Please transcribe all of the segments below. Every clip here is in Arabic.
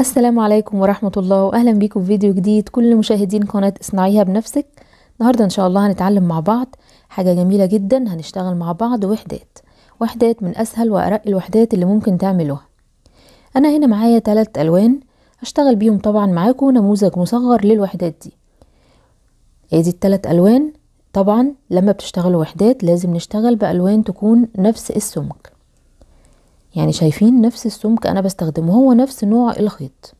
السلام عليكم ورحمة الله وأهلا بكم في فيديو جديد كل مشاهدين قناة اصنعيها بنفسك النهاردة إن شاء الله هنتعلم مع بعض حاجة جميلة جدا هنشتغل مع بعض وحدات وحدات من أسهل وأرق الوحدات اللي ممكن تعملوها أنا هنا معايا تلات ألوان هشتغل بيهم طبعا معاكم نموذج مصغر للوحدات دي ادي التلات ألوان طبعا لما بتشتغلوا وحدات لازم نشتغل بألوان تكون نفس السمك يعني شايفين نفس السمك انا بستخدمه هو نفس نوع الخيط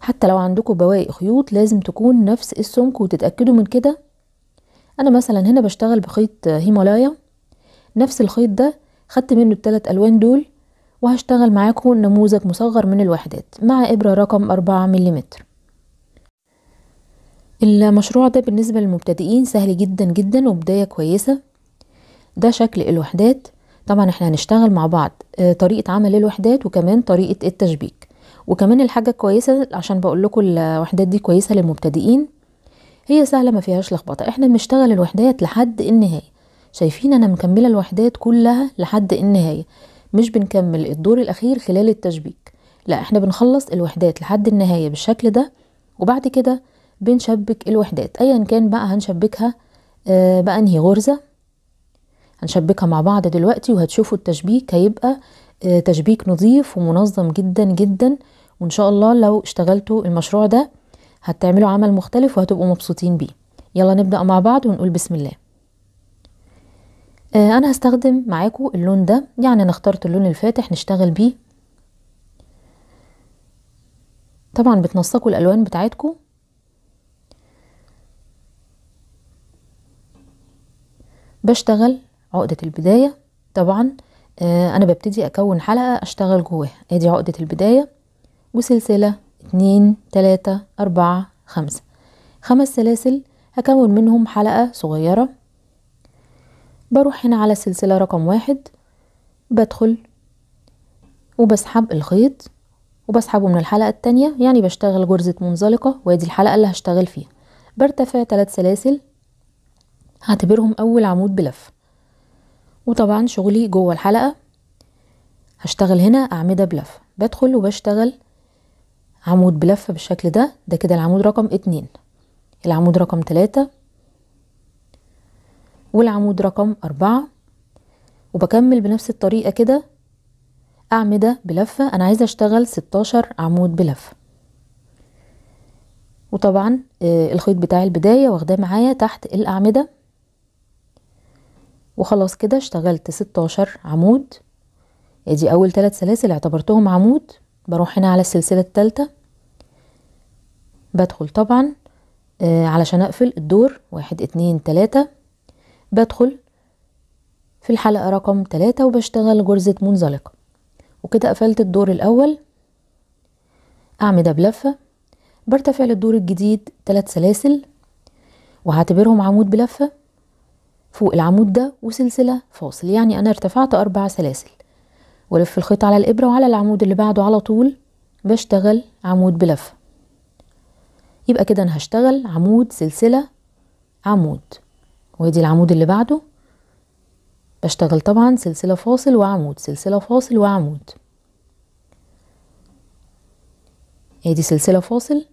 حتى لو عندكم بواقي خيوط لازم تكون نفس السمك وتتاكدوا من كده انا مثلا هنا بشتغل بخيط هيمالايا نفس الخيط ده خدت منه التلات الوان دول وهشتغل معاكم نموذج مصغر من الوحدات مع ابره رقم 4 ملم المشروع ده بالنسبه للمبتدئين سهل جدا جدا وبدايه كويسه ده شكل الوحدات طبعا احنا هنشتغل مع بعض آه، طريقه عمل الوحدات وكمان طريقه التشبيك وكمان الحاجه الكويسه عشان بقول لكم الوحدات دي كويسه للمبتدئين هي سهله ما فيهاش لخبطه احنا بنشتغل الوحدات لحد النهايه شايفين انا مكمله الوحدات كلها لحد النهايه مش بنكمل الدور الاخير خلال التشبيك لا احنا بنخلص الوحدات لحد النهايه بالشكل ده وبعد كده بنشبك الوحدات ايا كان بقى هنشبكها آه، بانهي غرزه هنشبكها مع بعض دلوقتي وهتشوفوا التشبيك هيبقى آه، تشبيك نظيف ومنظم جدا جدا وان شاء الله لو اشتغلتوا المشروع ده هتعملوا عمل مختلف وهتبقوا مبسوطين بيه يلا نبدأ مع بعض ونقول بسم الله آه، انا هستخدم معاكم اللون ده يعني انا اخترت اللون الفاتح نشتغل بيه طبعا بتنسقوا الالوان بتاعتكم بشتغل عقدة البداية طبعا آه، أنا ببتدي أكون حلقة أشتغل جواها أدي عقدة البداية وسلسلة اتنين تلاتة أربعة خمسة خمس سلاسل هكون منهم حلقة صغيرة بروح هنا على السلسلة رقم واحد بدخل وبسحب الخيط وبسحبه من الحلقة التانية يعني بشتغل جرزة منزلقة وادي الحلقة اللي هشتغل فيها برتفع تلات سلاسل هعتبرهم أول عمود بلف وطبعا شغلي جوه الحلقة هشتغل هنا أعمدة بلف بدخل وبشتغل عمود بلفة بالشكل ده ده كده العمود رقم اتنين العمود رقم تلاتة والعمود رقم أربعة وبكمل بنفس الطريقة كده أعمدة بلفة أنا عايزة أشتغل ستاشر عمود بلفة وطبعا آه، الخيط بتاع البداية واخداه معايا تحت الأعمدة وخلاص كده اشتغلت 16 عمود ادي اول ثلاث سلاسل اعتبرتهم عمود بروح هنا على السلسلة التالتة بدخل طبعا آه علشان اقفل الدور واحد اتنين تلاتة بدخل في الحلقة رقم تلاتة وبشتغل جرزة منزلقة وكده قفلت الدور الاول اعمدة بلفة برتفع للدور الجديد تلات سلاسل وهعتبرهم عمود بلفة فوق العمود ده وسلسلة فاصل يعني أنا ارتفعت أربع سلاسل ولف الخيط على الإبرة وعلى العمود اللي بعده على طول بشتغل عمود بلفة يبقى كده أنا هشتغل عمود سلسلة عمود وادي العمود اللي بعده بشتغل طبعا سلسلة فاصل وعمود سلسلة فاصل وعمود ادي سلسلة فاصل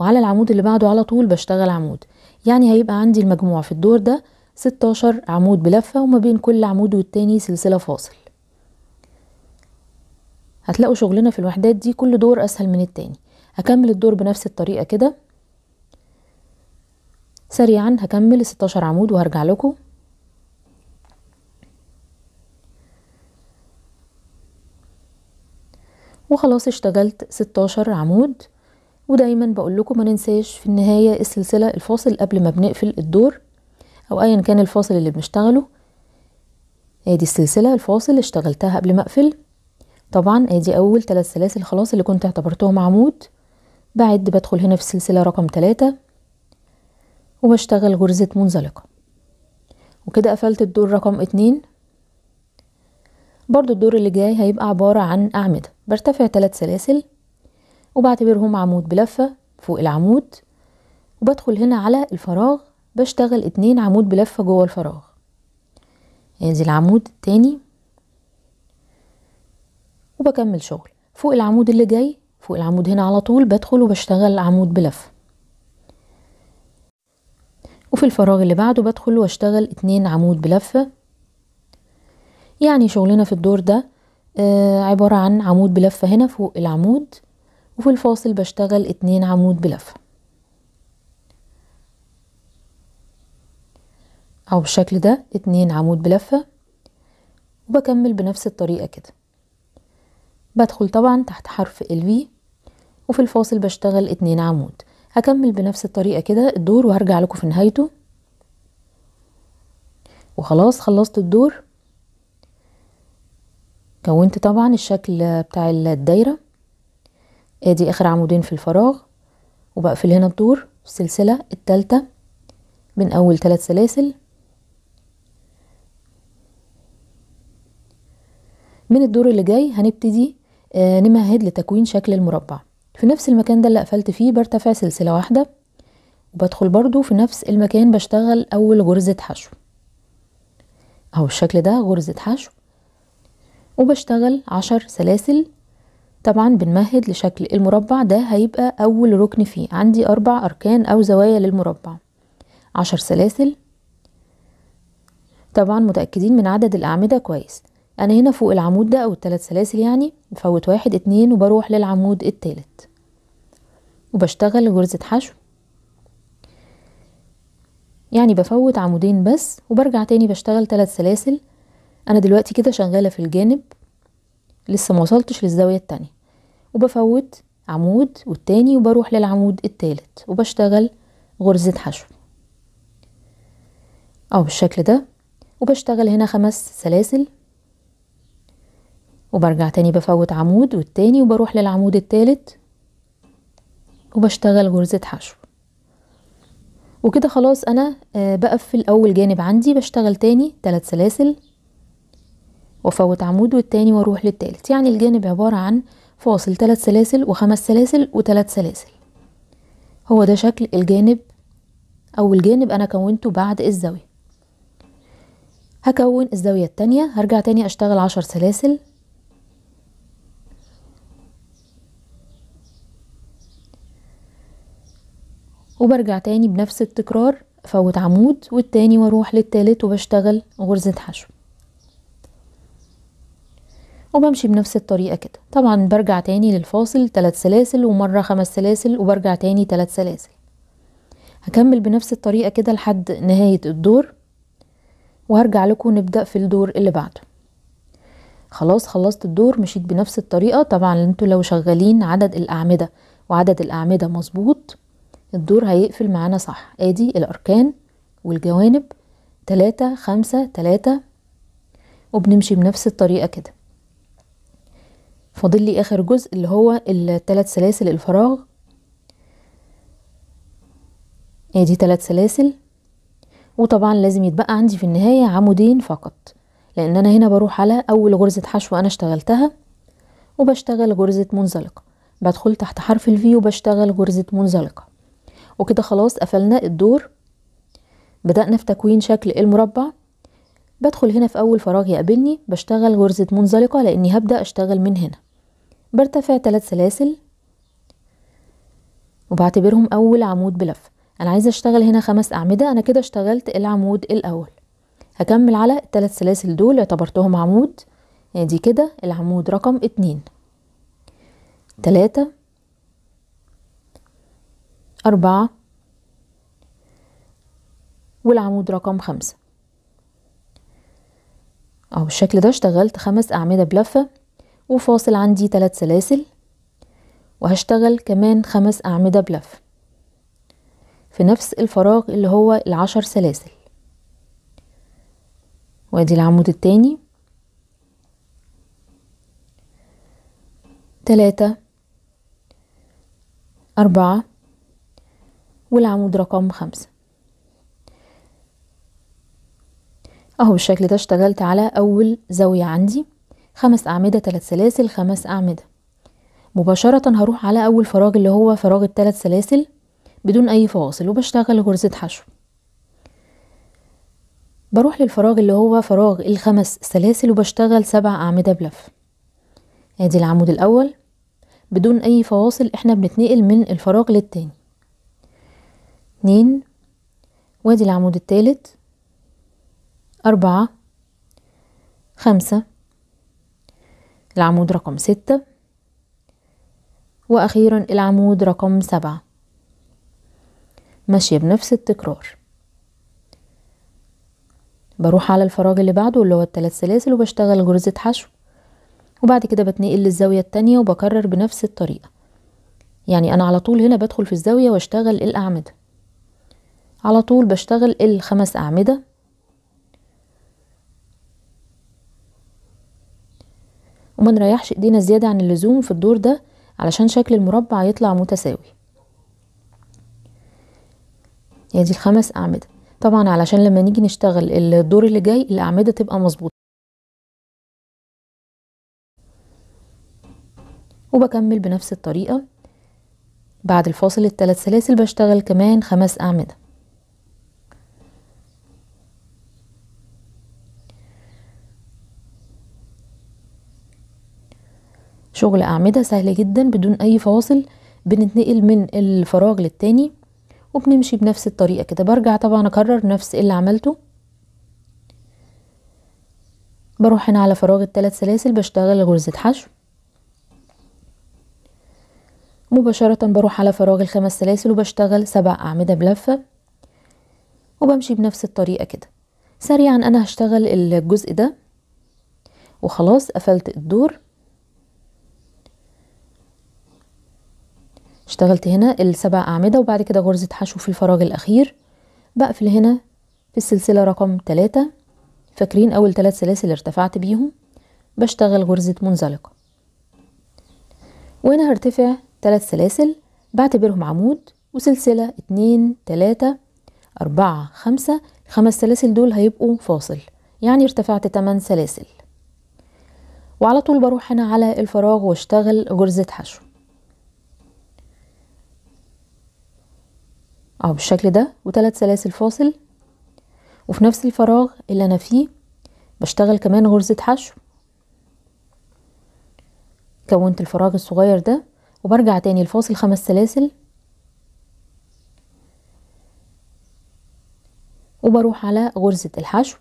وعلى العمود اللي بعده على طول بشتغل عمود يعني هيبقى عندي المجموع في الدور ده 16 عمود بلفة وما بين كل عمود والتاني سلسلة فاصل هتلاقوا شغلنا في الوحدات دي كل دور أسهل من التاني هكمل الدور بنفس الطريقة كده سريعا هكمل 16 عمود وهرجع لكم وخلاص اشتغلت 16 عمود ودايما بقول لكم ما ننساش في النهاية السلسلة الفاصل قبل ما بنقفل الدور أو أيا كان الفاصل اللي بنشتغله ادي السلسلة الفاصل اللي اشتغلتها قبل ما اقفل طبعا ادي أول تلات سلاسل خلاص اللي كنت اعتبرتهم عمود بعد بدخل هنا في السلسلة رقم تلاتة وبشتغل غرزة منزلقة وكده قفلت الدور رقم اتنين برضو الدور اللي جاي هيبقى عبارة عن أعمدة برتفع تلات سلاسل وبعتبرهم عمود بلفة فوق العمود وبدخل هنا على الفراغ بشتغل اتنين عمود بلفة جوه الفراغ انزل العمود التاني وبكمل شغل فوق العمود اللي جاي فوق العمود هنا على طول بدخل وبشتغل عمود بلفة وفي الفراغ اللي بعده بدخل واشتغل اتنين عمود بلفة يعني شغلنا في الدور ده آه عبارة عن عمود بلفة هنا فوق العمود وفي الفاصل بشتغل اتنين عمود بلفة أو بالشكل ده اتنين عمود بلفة وبكمل بنفس الطريقة كده بدخل طبعا تحت حرف ال وفي الفاصل بشتغل اتنين عمود هكمل بنفس الطريقة كده الدور وهرجع لكم في نهايته وخلاص خلصت الدور كونت طبعا الشكل بتاع الدايرة ادي اخر عمودين في الفراغ وبقفل هنا الدور السلسلة التالتة من اول ثلاث سلاسل من الدور اللي جاي هنبتدي آه، نمهد لتكوين شكل المربع في نفس المكان ده اللي قفلت فيه برتفع سلسلة واحدة وبدخل برضو في نفس المكان بشتغل أول غرزة حشو أهو الشكل ده غرزة حشو وبشتغل عشر سلاسل طبعا بنمهد لشكل المربع ده هيبقى أول ركن فيه عندي أربع أركان أو زوايا للمربع عشر سلاسل طبعا متأكدين من عدد الأعمدة كويس انا هنا فوق العمود ده او الثلاث سلاسل يعني بفوت واحد اتنين وبروح للعمود التالت وبشتغل غرزة حشو يعني بفوت عمودين بس وبرجع تاني بشتغل ثلاث سلاسل انا دلوقتي كده شغالة في الجانب لسه ما وصلتش للزاوية التانية وبفوت عمود والتاني وبروح للعمود التالت وبشتغل غرزة حشو او بالشكل ده وبشتغل هنا خمس سلاسل وبرجع تاني بفوت عمود والتاني وبروح للعمود التالت وبشتغل غرزة حشو وكده خلاص انا آه، بقفل اول جانب عندي بشتغل تاني تلات سلاسل وافوت عمود والتاني واروح للتالت يعني الجانب عبارة عن فاصل تلات سلاسل وخمس سلاسل وتلات سلاسل هو ده شكل الجانب اول جانب انا كونته بعد الزاوية هكون الزاوية التانية هرجع تاني اشتغل عشر سلاسل وبرجع تاني بنفس التكرار فوت عمود والتاني واروح للتالت وبشتغل غرزة حشو وبمشي بنفس الطريقة كده طبعا برجع تاني للفاصل تلات سلاسل ومرة خمس سلاسل وبرجع تاني تلات سلاسل هكمل بنفس الطريقة كده لحد نهاية الدور وهرجع لكم نبدأ في الدور اللي بعده خلاص خلصت الدور مشيت بنفس الطريقة طبعا انتوا لو شغالين عدد الأعمدة وعدد الأعمدة مظبوط الدور هيقفل معانا صح ادي الاركان والجوانب تلاتة خمسة تلاتة وبنمشي بنفس الطريقة كده فاضل لي اخر جزء اللي هو التلات سلاسل الفراغ ادي تلات سلاسل وطبعا لازم يتبقى عندي في النهاية عمودين فقط لان انا هنا بروح على اول غرزة حشو انا اشتغلتها وبشتغل غرزة منزلقة بدخل تحت حرف الفي وبشتغل غرزة منزلقة وكده خلاص قفلنا الدور بدأنا في تكوين شكل المربع بدخل هنا في أول فراغ يقابلني بشتغل غرزة منزلقة لأني هبدأ أشتغل من هنا برتفع ثلاث سلاسل وبعتبرهم أول عمود بلف أنا عايزة أشتغل هنا خمس أعمدة أنا كده اشتغلت العمود الأول هكمل على الثلاث سلاسل دول اعتبرتهم عمود ادي يعني كده العمود رقم اتنين تلاتة أربعة والعمود رقم خمسة أو بالشكل ده اشتغلت خمس أعمدة بلفة وفاصل عندي تلات سلاسل وهشتغل كمان خمس أعمدة بلفة في نفس الفراغ اللي هو العشر سلاسل وادي العمود الثاني تلاتة أربعة والعمود رقم خمسة اهو بالشكل ده اشتغلت على اول زاوية عندي خمس اعمدة تلات سلاسل خمس اعمدة مباشرة هروح على اول فراغ اللي هو فراغ التلات سلاسل بدون اي فواصل وبشتغل غرزة حشو بروح للفراغ اللي هو فراغ الخمس سلاسل وبشتغل سبع اعمدة بلف ادي العمود الاول بدون اي فواصل احنا بنتنقل من الفراغ للتاني اتنين وادي العمود التالت أربعة خمسة العمود رقم ستة وأخيرا العمود رقم سبعة ماشية بنفس التكرار بروح على الفراغ اللي بعده اللي هو التلات سلاسل وبشتغل غرزة حشو وبعد كده بتنقل للزاوية التانية وبكرر بنفس الطريقة يعني أنا على طول هنا بدخل في الزاوية واشتغل الأعمدة على طول بشتغل الخمس أعمدة وما نريحش ايدينا زيادة عن اللزوم في الدور ده علشان شكل المربع يطلع متساوي هي دي الخمس أعمدة طبعا علشان لما نيجي نشتغل الدور اللي جاي الأعمدة تبقى مظبوطة وبكمل بنفس الطريقة بعد الفاصل الثلاث سلاسل بشتغل كمان خمس أعمدة شغل أعمدة سهل جدا بدون أي فواصل بنتنقل من الفراغ للتاني وبنمشي بنفس الطريقة كده برجع طبعا أكرر نفس اللي عملته بروح هنا على فراغ التلات سلاسل بشتغل غرزة حشو مباشرة بروح على فراغ الخمس سلاسل وبشتغل سبع أعمدة بلفة وبمشي بنفس الطريقة كده سريعا أنا هشتغل الجزء ده وخلاص قفلت الدور اشتغلت هنا السبع أعمدة وبعد كده غرزة حشو في الفراغ الأخير بقفل هنا في السلسلة رقم تلاتة فاكرين أول تلات سلاسل ارتفعت بيهم بشتغل غرزة منزلقة وهنا هرتفع تلات سلاسل بعتبرهم عمود وسلسلة اتنين تلاتة أربعة خمسة الخمس سلاسل دول هيبقوا فاصل يعني ارتفعت تمن سلاسل وعلى طول بروح هنا على الفراغ واشتغل غرزة حشو اهو بالشكل ده وتلات سلاسل فاصل وفي نفس الفراغ اللي انا فيه بشتغل كمان غرزة حشو كونت الفراغ الصغير ده وبرجع تاني لفاصل خمس سلاسل وبروح على غرزة الحشو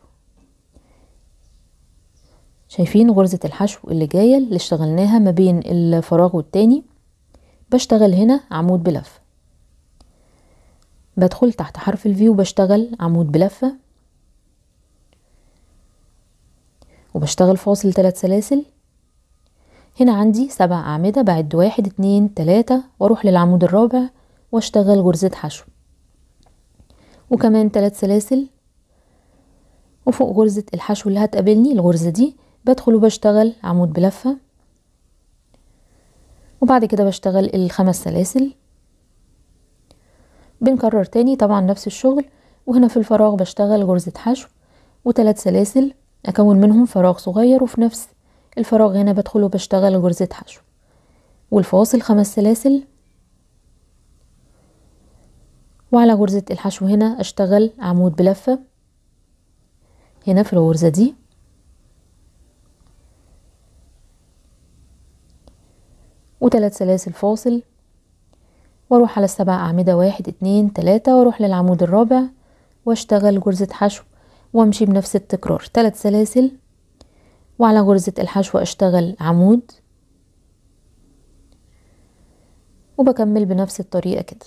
شايفين غرزة الحشو اللي جاية اللي اشتغلناها ما بين الفراغ والتاني بشتغل هنا عمود بلفه بدخل تحت حرف الفي وبشتغل عمود بلفة وبشتغل فاصل ثلاث سلاسل هنا عندي سبع أعمدة بعد واحد اتنين تلاتة واروح للعمود الرابع واشتغل غرزة حشو وكمان ثلاث سلاسل وفوق غرزة الحشو اللي هتقابلني الغرزة دي بدخل وبشتغل عمود بلفة وبعد كده بشتغل الخمس سلاسل بنكرر تاني طبعا نفس الشغل وهنا في الفراغ بشتغل غرزة حشو وثلاث سلاسل أكون منهم فراغ صغير وفي نفس الفراغ هنا بدخل وبشتغل غرزة حشو والفاصل خمس سلاسل وعلى غرزة الحشو هنا أشتغل عمود بلفة هنا في الغرزة دي وثلاث سلاسل فاصل واروح على السبع اعمدة واحد اتنين تلاتة واروح للعمود الرابع واشتغل غرزه حشو وامشي بنفس التكرار تلات سلاسل وعلى غرزه الحشو اشتغل عمود وبكمل بنفس الطريقة كده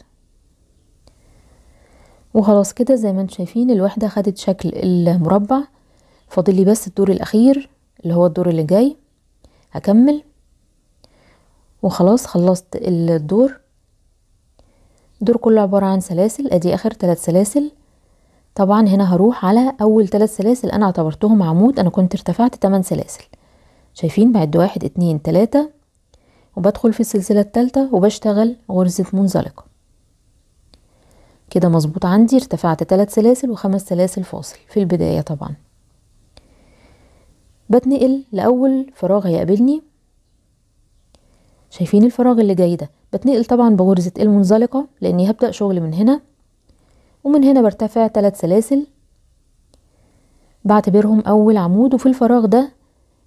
وخلاص كده زي ما انتم شايفين الوحدة خدت شكل المربع فاضل لي بس الدور الاخير اللي هو الدور اللي جاي هكمل وخلاص خلصت الدور الدور كله عبارة عن سلاسل ادي اخر ثلاث سلاسل طبعا هنا هروح على اول ثلاث سلاسل انا اعتبرتهم عمود انا كنت ارتفعت 8 سلاسل شايفين بعد واحد اتنين تلاتة وبدخل في السلسلة التالتة وبشتغل غرزة منزلقة كده مظبوط عندي ارتفعت تلات سلاسل وخمس سلاسل فاصل في البداية طبعا بتنقل لأول فراغ هيقابلني شايفين الفراغ اللي جاي ده بتنقل طبعا بغرزة المنزلقة لاني هبدأ شغل من هنا ومن هنا برتفع ثلاث سلاسل بعتبرهم اول عمود وفي الفراغ ده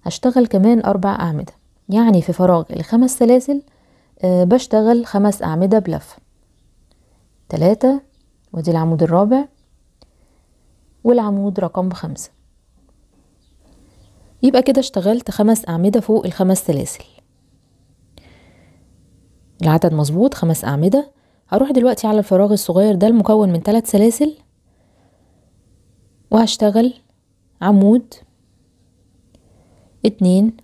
هشتغل كمان اربع اعمدة يعني في فراغ الخمس سلاسل آه، بشتغل خمس اعمدة بلفة تلاتة ودي العمود الرابع والعمود رقم خمسة يبقى كده اشتغلت خمس اعمدة فوق الخمس سلاسل العدد مظبوط خمس أعمدة هروح دلوقتي على الفراغ الصغير ده المكون من ثلاث سلاسل وهشتغل عمود اتنين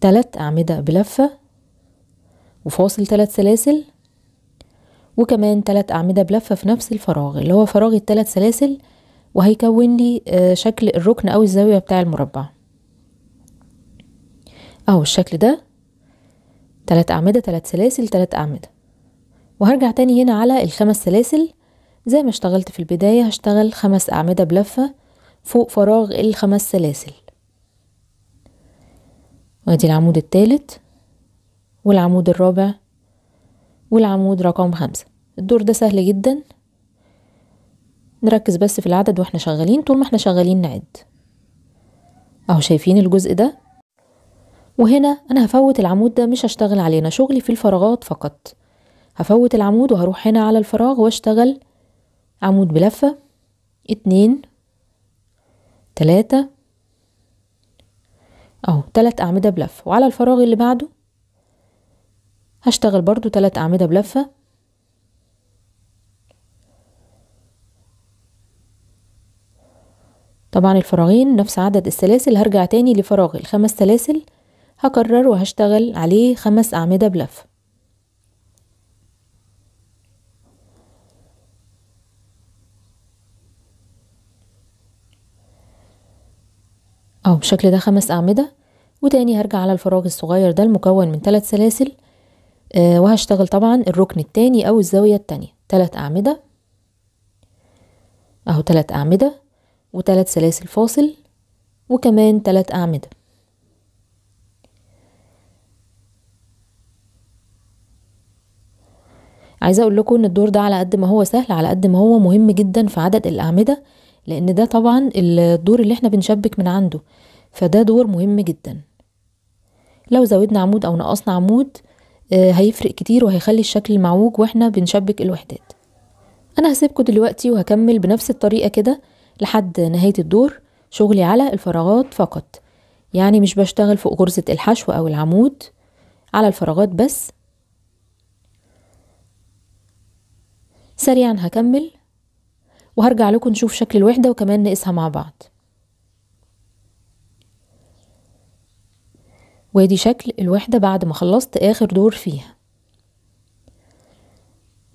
تلات أعمدة بلفة وفاصل تلات سلاسل وكمان تلات أعمدة بلفة في نفس الفراغ اللي هو فراغ التلات سلاسل وهيكون لي آه، شكل الركن أو الزاوية بتاع المربع أهو الشكل ده تلات أعمدة تلات سلاسل تلات أعمدة وهرجع تاني هنا على الخمس سلاسل زي ما اشتغلت في البداية هشتغل خمس أعمدة بلفة فوق فراغ الخمس سلاسل وادي العمود التالت والعمود الرابع والعمود رقم خمسة الدور ده سهل جدا نركز بس في العدد واحنا شغالين طول ما احنا شغالين نعد اهو شايفين الجزء ده وهنا أنا هفوت العمود ده مش هشتغل عليه أنا شغلي في الفراغات فقط هفوت العمود وهروح هنا على الفراغ واشتغل عمود بلفة اتنين تلاتة اهو تلات أعمدة بلفة وعلى الفراغ اللي بعده هشتغل برضو تلات أعمدة بلفة طبعا الفراغين نفس عدد السلاسل هرجع تاني لفراغ الخمس سلاسل هكرر وهشتغل عليه خمس أعمدة بلف أو بالشكل ده خمس أعمدة وتاني هرجع على الفراغ الصغير ده المكون من ثلاث سلاسل آه وهشتغل طبعا الركن التاني أو الزاوية التانية ثلاث أعمدة أهو ثلاث أعمدة وثلاث سلاسل فاصل وكمان ثلاث أعمدة عايزه اقول لكم ان الدور ده على قد ما هو سهل على قد ما هو مهم جدا في عدد الاعمده لان ده طبعا الدور اللي احنا بنشبك من عنده فده دور مهم جدا لو زودنا عمود او نقصنا عمود آه، هيفرق كتير وهيخلي الشكل معوج واحنا بنشبك الوحدات انا هسيبكم دلوقتي وهكمل بنفس الطريقه كده لحد نهايه الدور شغلي على الفراغات فقط يعني مش بشتغل فوق غرزه الحشو او العمود على الفراغات بس سريعا هكمل وهرجع لكم نشوف شكل الوحدة وكمان نقيسها مع بعض وادي شكل الوحدة بعد ما خلصت آخر دور فيها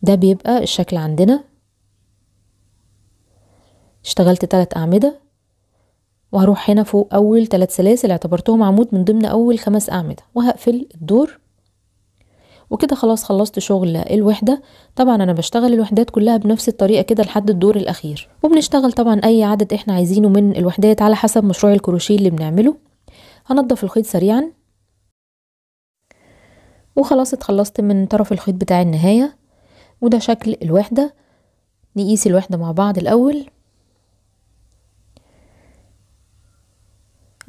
ده بيبقى الشكل عندنا اشتغلت تلات أعمدة وهروح هنا فوق أول تلات سلاسل اعتبرتهم عمود من ضمن أول خمس أعمدة وهقفل الدور وكده خلاص خلصت شغل الوحدة طبعا انا بشتغل الوحدات كلها بنفس الطريقة كده لحد الدور الاخير وبنشتغل طبعا اي عدد احنا عايزينه من الوحدات على حسب مشروع الكروشيه اللي بنعمله هنضف الخيط سريعا وخلاص اتخلصت من طرف الخيط بتاع النهاية وده شكل الوحدة نقيس الوحدة مع بعض الاول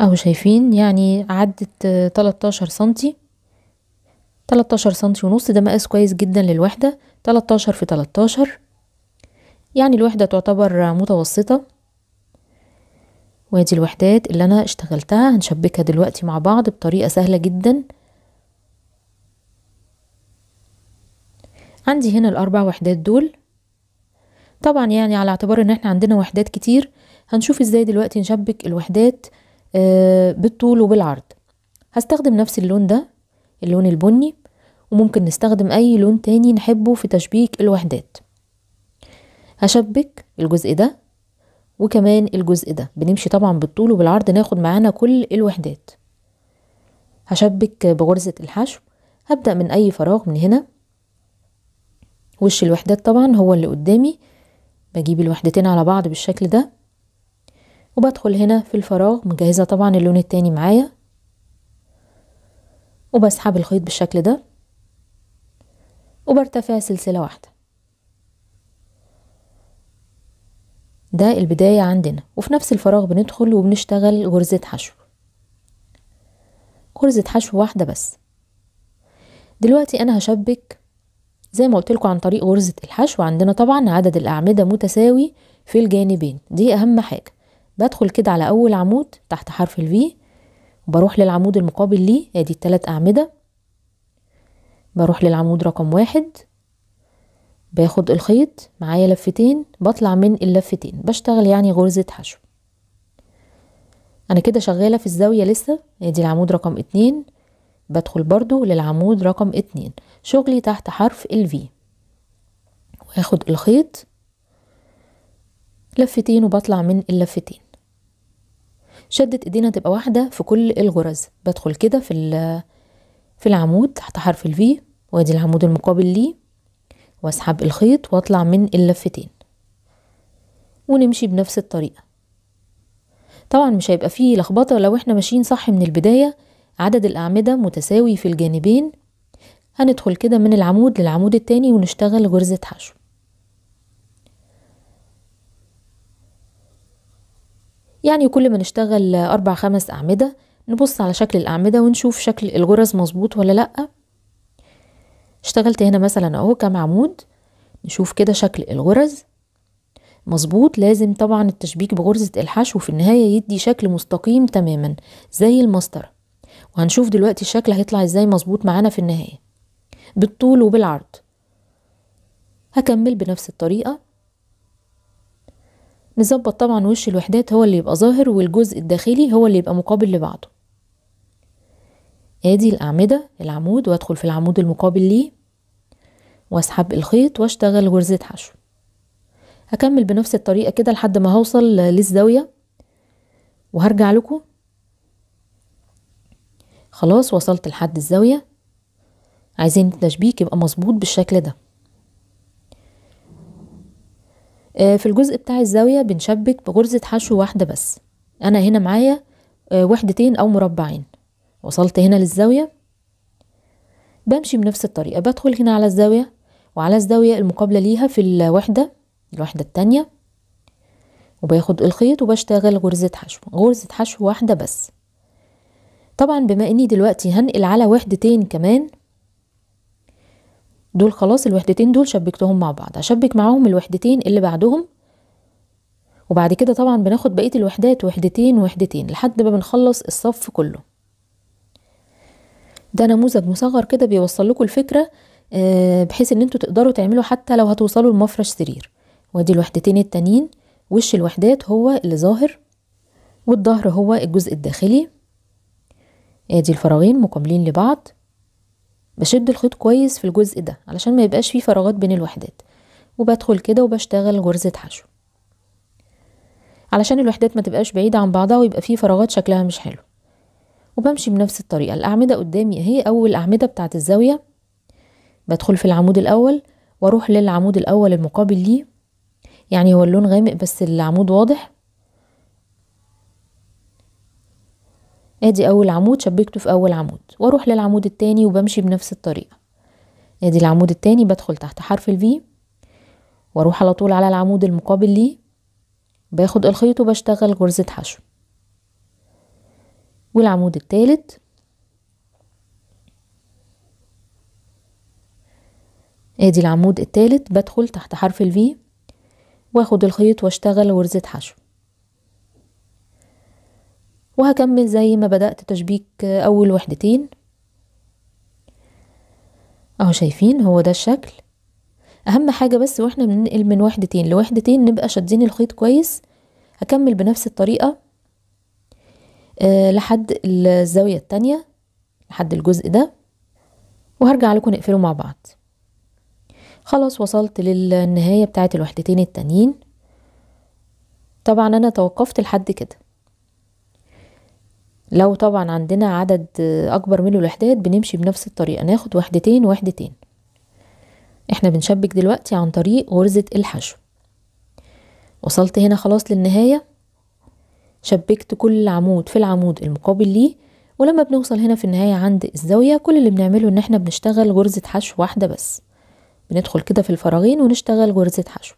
اهو شايفين يعني عدت 13 سنتي 13 سنتي ونص ده مقاس كويس جدا للوحدة 13 في 13 يعني الوحدة تعتبر متوسطة وادي الوحدات اللي انا اشتغلتها هنشبكها دلوقتي مع بعض بطريقة سهلة جدا عندي هنا الاربع وحدات دول طبعا يعني على اعتبار ان احنا عندنا وحدات كتير هنشوف ازاي دلوقتي نشبك الوحدات آه، بالطول وبالعرض هستخدم نفس اللون ده اللون البني وممكن نستخدم أي لون تاني نحبه في تشبيك الوحدات هشبك الجزء ده وكمان الجزء ده بنمشي طبعا بالطول وبالعرض ناخد معانا كل الوحدات هشبك بغرزة الحشو هبدأ من أي فراغ من هنا وش الوحدات طبعا هو اللي قدامي بجيب الوحدتين على بعض بالشكل ده وبدخل هنا في الفراغ مجهزة طبعا اللون التاني معايا وبسحب الخيط بالشكل ده وبرتفع سلسلة واحدة ده البداية عندنا وفي نفس الفراغ بندخل وبنشتغل غرزة حشو غرزة حشو واحدة بس دلوقتي أنا هشبك زي ما قلت لكم عن طريق غرزة الحشو عندنا طبعا عدد الأعمدة متساوي في الجانبين دي أهم حاجة بدخل كده على أول عمود تحت حرف الفي بروح للعمود المقابل ليه ادي التلات اعمده بروح للعمود رقم واحد باخد الخيط معايا لفتين بطلع من اللفتين بشتغل يعني غرزة حشو انا كده شغالة في الزاوية لسه ادي العمود رقم اتنين بدخل برضو للعمود رقم اتنين شغلي تحت حرف ال V واخد الخيط لفتين وبطلع من اللفتين شدة ايدينا تبقى واحدة في كل الغرز بدخل كده في في العمود تحت حرف الفي وادي العمود المقابل ليه واسحب الخيط واطلع من اللفتين ونمشي بنفس الطريقة طبعا مش هيبقى فيه لخبطة لو احنا ماشيين صح من البداية عدد الأعمدة متساوي في الجانبين هندخل كده من العمود للعمود التاني ونشتغل غرزة حشو يعني كل ما نشتغل أربع خمس أعمدة نبص على شكل الأعمدة ونشوف شكل الغرز مظبوط ولا لأ اشتغلت هنا مثلا أهو كام عمود نشوف كده شكل الغرز مظبوط لازم طبعا التشبيك بغرزة الحشو في النهاية يدي شكل مستقيم تماما زي المسطرة وهنشوف دلوقتي الشكل هيطلع ازاي مظبوط معانا في النهاية بالطول وبالعرض هكمل بنفس الطريقة نظبط طبعا وش الوحدات هو اللي يبقى ظاهر والجزء الداخلي هو اللي يبقى مقابل لبعضه ادي الاعمدة العمود وادخل في العمود المقابل ليه واسحب الخيط واشتغل غرزة حشو هكمل بنفس الطريقة كده لحد ما هوصل للزاوية وهرجع لكم خلاص وصلت لحد الزاوية عايزين التشبيك يبقى مظبوط بالشكل ده آه، في الجزء بتاع الزاوية بنشبك بغرزة حشو واحدة بس أنا هنا معايا آه، وحدتين أو مربعين وصلت هنا للزاوية بمشي بنفس الطريقة بدخل هنا على الزاوية وعلى الزاوية المقابلة ليها في الوحدة الوحدة التانية وباخد الخيط وبشتغل غرزة حشو غرزة حشو واحدة بس طبعا بما اني دلوقتي هنقل على وحدتين كمان دول خلاص الوحدتين دول شبكتهم مع بعض هشبك معاهم الوحدتين اللي بعدهم وبعد كده طبعا بناخد بقية الوحدات وحدتين وحدتين لحد ما بنخلص الصف كله ده نموذج مصغر كده بيوصل لكم الفكرة آه، بحيث ان انتوا تقدروا تعملوا حتى لو هتوصلوا لمفرش سرير ودي الوحدتين التانيين وش الوحدات هو اللي ظاهر والظهر هو الجزء الداخلي ادي آه، الفراغين مكملين لبعض بشد الخيط كويس في الجزء ده علشان ما يبقاش فيه فراغات بين الوحدات وبدخل كده وبشتغل غرزة حشو علشان الوحدات ما تبقاش بعيدة عن بعضها ويبقى فيه فراغات شكلها مش حلو وبمشي بنفس الطريقة الأعمدة قدامي اهي أول أعمدة بتاعت الزاوية بدخل في العمود الأول واروح للعمود الأول المقابل ليه يعني هو اللون غامق بس العمود واضح ادي اول عمود شبكته في اول عمود واروح للعمود التاني وبمشي بنفس الطريقة ادي العمود التاني بدخل تحت حرف ال V واروح على طول على العمود المقابل ليه باخد الخيط وبشتغل غرزة حشو والعمود التالت ادي العمود التالت بدخل تحت حرف ال V واخد الخيط واشتغل غرزة حشو وهكمل زي ما بدأت تشبيك أول وحدتين اهو شايفين هو ده الشكل أهم حاجة بس واحنا بننقل من وحدتين لوحدتين نبقى شادين الخيط كويس هكمل بنفس الطريقة أه لحد الزاوية التانية لحد الجزء ده وهرجع لكم نقفله مع بعض خلاص وصلت للنهاية بتاعت الوحدتين التانيين طبعا انا توقفت لحد كده لو طبعا عندنا عدد اكبر من الوحدات بنمشي بنفس الطريقه ناخد وحدتين وحدتين احنا بنشبك دلوقتي عن طريق غرزه الحشو وصلت هنا خلاص للنهايه شبكت كل عمود في العمود المقابل ليه ولما بنوصل هنا في النهايه عند الزاويه كل اللي بنعمله ان احنا بنشتغل غرزه حشو واحده بس بندخل كده في الفراغين ونشتغل غرزه حشو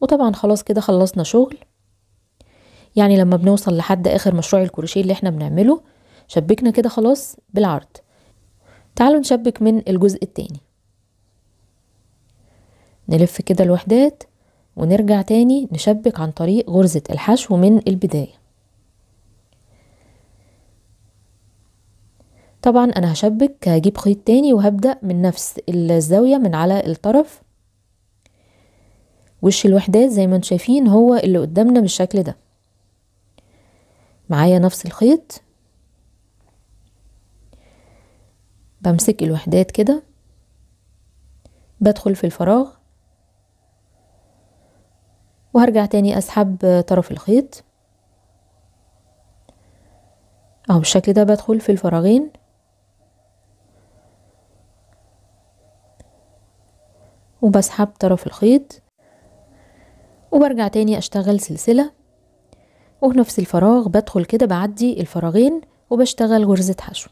وطبعا خلاص كده خلصنا شغل يعني لما بنوصل لحد اخر مشروع الكروشيه اللي احنا بنعمله شبكنا كده خلاص بالعرض تعالوا نشبك من الجزء التاني نلف كده الوحدات ونرجع تاني نشبك عن طريق غرزة الحشو من البداية طبعا انا هشبك هجيب خيط تاني وهبدأ من نفس الزاوية من على الطرف وش الوحدات زي ما انتم شايفين هو اللي قدامنا بالشكل ده معايا نفس الخيط بمسك الوحدات كده بدخل في الفراغ وهرجع تاني اسحب طرف الخيط اهو بالشكل ده بدخل في الفراغين وبسحب طرف الخيط وبرجع تاني اشتغل سلسله ونفس الفراغ بدخل كده بعدي الفراغين وبشتغل غرزة حشو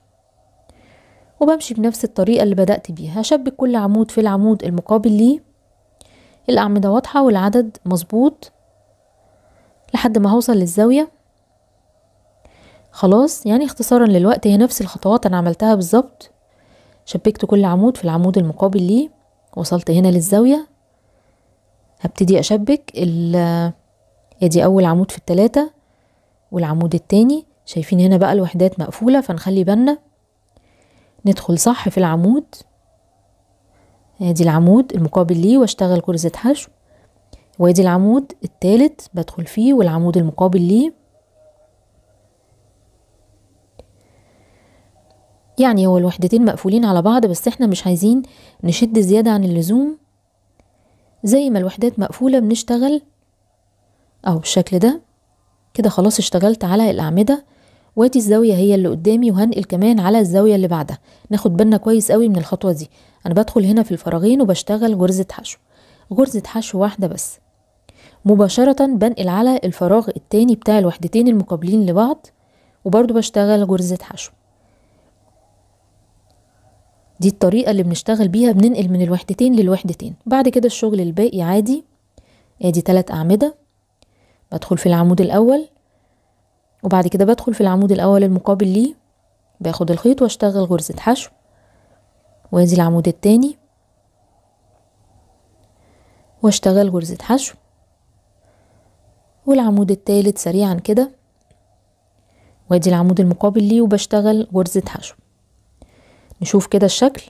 وبمشي بنفس الطريقة اللي بدأت بيها هشبك كل عمود في العمود المقابل ليه الأعمدة واضحة والعدد مظبوط لحد ما هوصل للزاوية خلاص يعني اختصارا للوقت هي نفس الخطوات أنا عملتها بالظبط شبكت كل عمود في العمود المقابل ليه وصلت هنا للزاوية هبتدي أشبك ال ادي أول عمود في الثلاثة والعمود التاني شايفين هنا بقى الوحدات مقفولة فنخلي بالنا ندخل صح في العمود ادي العمود المقابل ليه واشتغل كرزة حشو وادي العمود التالت بدخل فيه والعمود المقابل ليه يعني هو الوحدتين مقفولين على بعض بس احنا مش عايزين نشد زيادة عن اللزوم زي ما الوحدات مقفولة بنشتغل اهو بالشكل ده كده خلاص اشتغلت على الأعمدة وادي الزاوية هي اللي قدامي وهنقل كمان على الزاوية اللي بعدها ناخد بالنا كويس قوي من الخطوة دي أنا بدخل هنا في الفراغين وبشتغل غرزة حشو غرزة حشو واحدة بس مباشرة بنقل على الفراغ التاني بتاع الوحدتين المقابلين لبعض وبرضو بشتغل غرزة حشو دي الطريقة اللي بنشتغل بيها بننقل من الوحدتين للوحدتين بعد كده الشغل الباقي عادي ادي آه، تلات أعمدة بدخل في العمود الأول وبعد كده بدخل في العمود الأول المقابل ليه باخد الخيط واشتغل غرزة حشو وادي العمود التاني واشتغل غرزة حشو والعمود التالت سريعا كده وادي العمود المقابل ليه وبشتغل غرزة حشو نشوف كده الشكل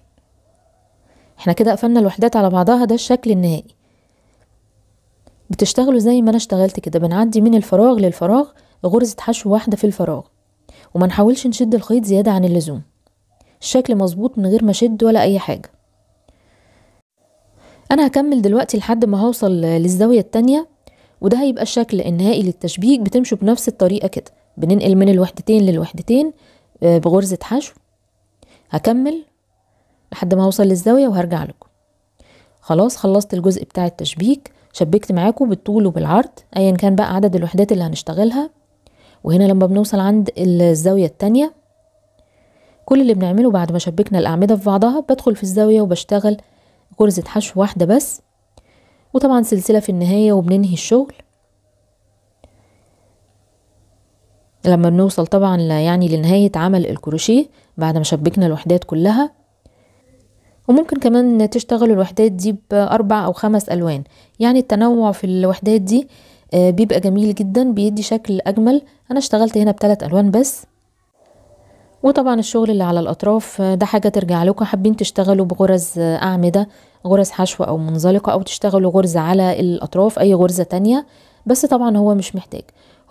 احنا كده قفلنا الوحدات على بعضها ده الشكل النهائي بتشتغلوا زي ما انا اشتغلت كده بنعدي من الفراغ للفراغ غرزة حشو واحدة في الفراغ وما نحاولش نشد الخيط زيادة عن اللزوم الشكل مظبوط من غير ما اشد ولا اي حاجة انا هكمل دلوقتي لحد ما هوصل للزاوية التانية وده هيبقى الشكل النهائي للتشبيك بتمشوا بنفس الطريقة كده بننقل من الوحدتين للوحدتين آه، بغرزة حشو هكمل لحد ما هوصل للزاوية وهرجع لكم خلاص خلصت الجزء بتاع التشبيك شبكت معاكم بالطول وبالعرض ايا كان بقى عدد الوحدات اللي هنشتغلها وهنا لما بنوصل عند الزاوية التانية كل اللي بنعمله بعد ما شبكنا الأعمدة في بعضها بدخل في الزاوية وبشتغل غرزة حشو واحدة بس وطبعا سلسلة في النهاية وبننهي الشغل لما بنوصل طبعا يعني لنهاية عمل الكروشيه بعد ما شبكنا الوحدات كلها وممكن كمان تشتغل الوحدات دي بأربع أو خمس ألوان يعني التنوع في الوحدات دي آه، بيبقى جميل جدا بيدي شكل أجمل أنا اشتغلت هنا بثلاث ألوان بس وطبعا الشغل اللي على الأطراف آه، ده حاجة ترجع لكم حابين تشتغلوا بغرز آه، أعمدة غرز حشوة أو منزلقة أو تشتغلوا غرزة على الأطراف أي غرزة تانية بس طبعا هو مش محتاج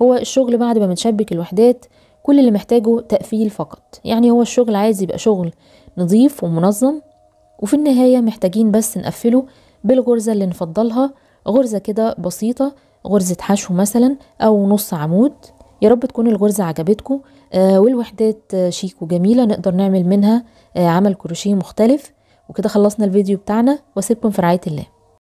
هو الشغل بعد ما بنشبك الوحدات كل اللي محتاجه تقفيل فقط يعني هو الشغل عايز يبقى شغل نظيف ومنظم وفي النهاية محتاجين بس نقفله بالغرزة اللي نفضلها غرزة كده بسيطة غرزة حشو مثلا أو نص عمود يا رب تكون الغرزة عجبتكم آه، والوحدات آه، شيك وجميلة نقدر نعمل منها آه، عمل كروشيه مختلف وكده خلصنا الفيديو بتاعنا واسيبكم في رعاية الله